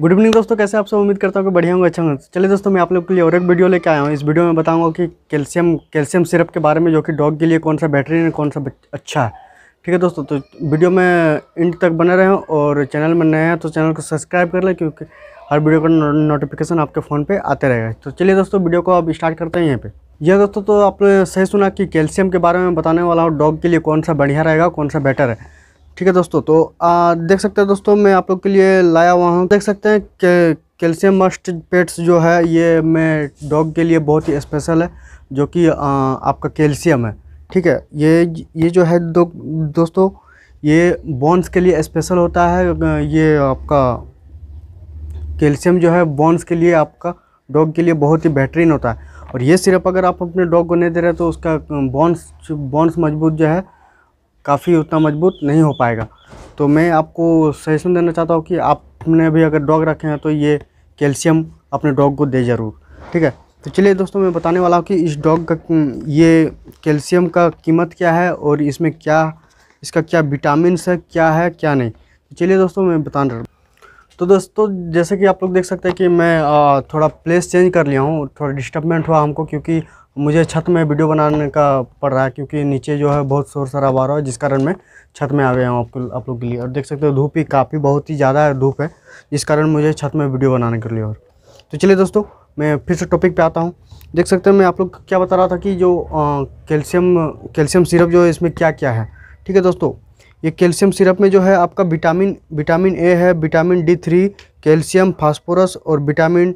good evening दोस्तों कैसे आप सब उम्मीद करता हूँ कि बढ़िया होंगे अच्छा होंगे चलिए दोस्तों मैं आप लोग के लिए और एक वीडियो लेके आया हूँ इस वीडियो में बताऊँगा कि कैल्शियम कैल्शियम सिरप के बारे में जो कि डॉग के लिए कौन सा बैटरी है कौन सा अच्छा है ठीक है दोस्तों तो वीडियो में इंड तक बने रहे और चैनल में नए हैं तो चैनल को सब्सक्राइब कर लें क्योंकि हर वीडियो का नोटिफिकेशन आपके फ़ोन पर आते रहेगा तो चलिए दोस्तों वीडियो को आप स्टार्ट करते हैं यहाँ पर यह दोस्तों तो आपने सही सुना कि कैल्शियम के बारे में बताने वाला हूँ डॉग के लिए कौन सा बढ़िया रहेगा कौन सा बेटर है ठीक है दोस्तों तो आ, देख सकते हैं दोस्तों मैं आप लोग के लिए लाया हुआ हूँ देख सकते हैं कि कैल्शियम मस्ट पेट्स जो है ये मैं डॉग के लिए बहुत ही स्पेशल है जो कि आपका कैल्शियम है ठीक है ये ये जो है दो, दोस्तों ये बॉन्स के लिए स्पेशल होता है ये आपका कैल्शियम जो है बॉन्स के लिए आपका डॉग के लिए बहुत ही बेहतरीन होता है और ये सिर्फ अगर आप अपने डॉग को नहीं दे रहे तो उसका बॉन्स बॉन्स मजबूत जो है काफ़ी उतना मजबूत नहीं हो पाएगा तो मैं आपको सजेशन देना चाहता हूँ कि आपने भी अगर डॉग रखे हैं तो ये कैल्शियम अपने डॉग को दे ज़रूर ठीक है तो चलिए दोस्तों मैं बताने वाला हूँ कि इस डॉग का ये कैल्शियम का कीमत क्या है और इसमें क्या इसका क्या विटामिन है क्या है क्या नहीं तो चलिए दोस्तों मैं हूँ तो दोस्तों जैसे कि आप लोग देख सकते हैं कि मैं थोड़ा प्लेस चेंज कर लिया हूँ थोड़ा डिस्टर्बमेंट हुआ हमको क्योंकि मुझे छत में वीडियो बनाने का पड़ रहा है क्योंकि नीचे जो है बहुत शोर शराब आ रहा है जिस कारण मैं छत में आ गया हूँ आपको आप लोग के लिए और देख सकते हो धूप ही काफ़ी बहुत ही ज़्यादा है धूप है जिस कारण मुझे छत में वीडियो बनाने के लिए और तो चलिए दोस्तों मैं फिर से टॉपिक पे आता हूँ देख सकते हैं मैं आप लोग क्या बता रहा था कि जो कैल्शियम कैल्शियम सिरप जो है इसमें क्या क्या है ठीक है दोस्तों ये कैल्शियम सिरप में जो है आपका विटामिन विटामिन ए है vitamin D three calcium phosphorus और विटामिन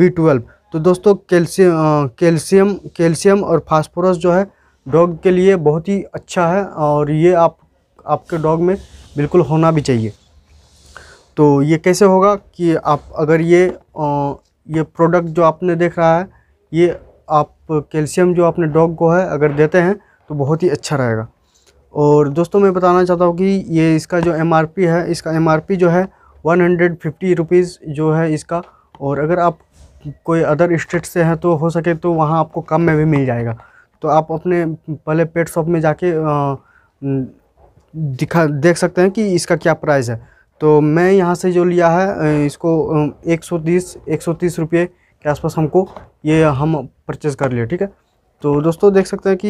बी ट्वेल्व तो दोस्तों कैल्शियम कैल्शियम कैल्शियम और फास्फोरस जो है डॉग के लिए बहुत ही अच्छा है और ये आप आपके डॉग में बिल्कुल होना भी चाहिए तो ये कैसे होगा कि आप अगर ये आ, ये प्रोडक्ट जो आपने देख रहा है ये आप कैल्शियम जो अपने डॉग को है अगर देते हैं तो बहुत ही अच्छा रहेगा और दोस्तों मैं बताना चाहता हूँ कि ये इसका जो एम है इसका एम जो है वन हंड्रेड जो है इसका और अगर आप कोई अदर स्टेट से हैं तो हो सके तो वहाँ आपको कम में भी मिल जाएगा तो आप अपने पहले पेट शॉप में जाके दिखा देख सकते हैं कि इसका क्या प्राइस है तो मैं यहाँ से जो लिया है इसको एक सौ रुपए एक सौ तीस रुपये के आसपास हमको ये हम परचेज़ कर लिए ठीक है तो दोस्तों देख सकते हैं कि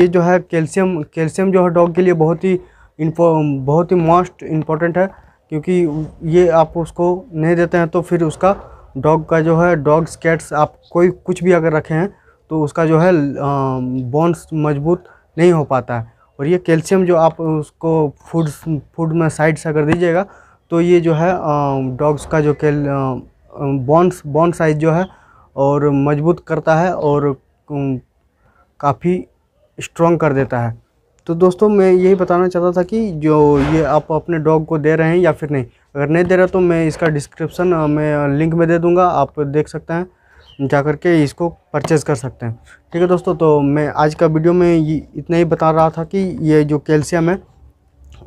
ये जो है कैल्शियम कैल्शियम जो है डॉग के लिए बहुत ही इन्फो बहुत ही मोस्ट इम्पॉर्टेंट है क्योंकि ये आप उसको नहीं देते हैं तो फिर उसका डॉग का जो है डॉग्स कैट्स आप कोई कुछ भी अगर रखे हैं तो उसका जो है बोन्स मजबूत नहीं हो पाता है और ये कैल्शियम जो आप उसको फूड फूड में साइड से अगर दीजिएगा तो ये जो है डॉग्स का जो कैल बॉन्स बॉन्स साइज जो है और मजबूत करता है और काफ़ी स्ट्रॉन्ग कर देता है तो दोस्तों मैं यही बताना चाहता था कि जो ये आप अपने डॉग को दे रहे हैं या फिर नहीं अगर नहीं दे रहे तो मैं इसका डिस्क्रिप्शन मैं लिंक में दे दूँगा आप देख सकते हैं जा कर के इसको परचेज़ कर सकते हैं ठीक है दोस्तों तो मैं आज का वीडियो में इतना ही बता रहा था कि ये जो कैल्शियम है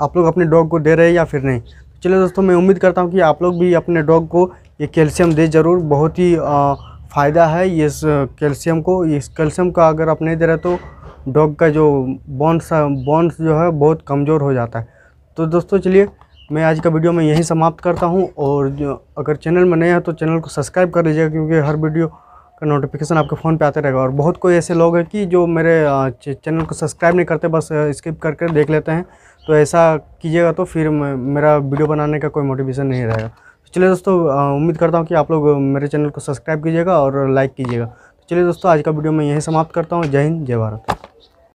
आप लोग अपने डॉग को दे रहे हैं या फिर नहीं चलिए दोस्तों मैं उम्मीद करता हूँ कि आप लोग भी अपने डॉग को ये कैल्शियम दे ज़रूर बहुत ही आ, फ़ायदा है ये कैल्शियम को इस कैल्शियम का अगर आप नहीं दे रहे तो डॉग का जो बॉन्स बॉन्स जो है बहुत कमज़ोर हो जाता है तो दोस्तों चलिए मैं आज का वीडियो में यही समाप्त करता हूँ और अगर चैनल में नए हैं तो चैनल को सब्सक्राइब कर लीजिएगा क्योंकि हर वीडियो का नोटिफिकेशन आपके फ़ोन पे आते रहेगा और बहुत कोई ऐसे लोग हैं कि जो मेरे चैनल को सब्सक्राइब नहीं करते बस स्किप करके देख लेते हैं तो ऐसा कीजिएगा तो फिर मेरा वीडियो बनाने का कोई मोटिवेशन नहीं रहेगा चलिए दोस्तों उम्मीद करता हूँ कि आप लोग मेरे चैनल को सब्सक्राइब कीजिएगा और लाइक कीजिएगा तो चलिए दोस्तों आज का वीडियो मैं यहीं समाप्त करता हूँ जय हिंद जय भारत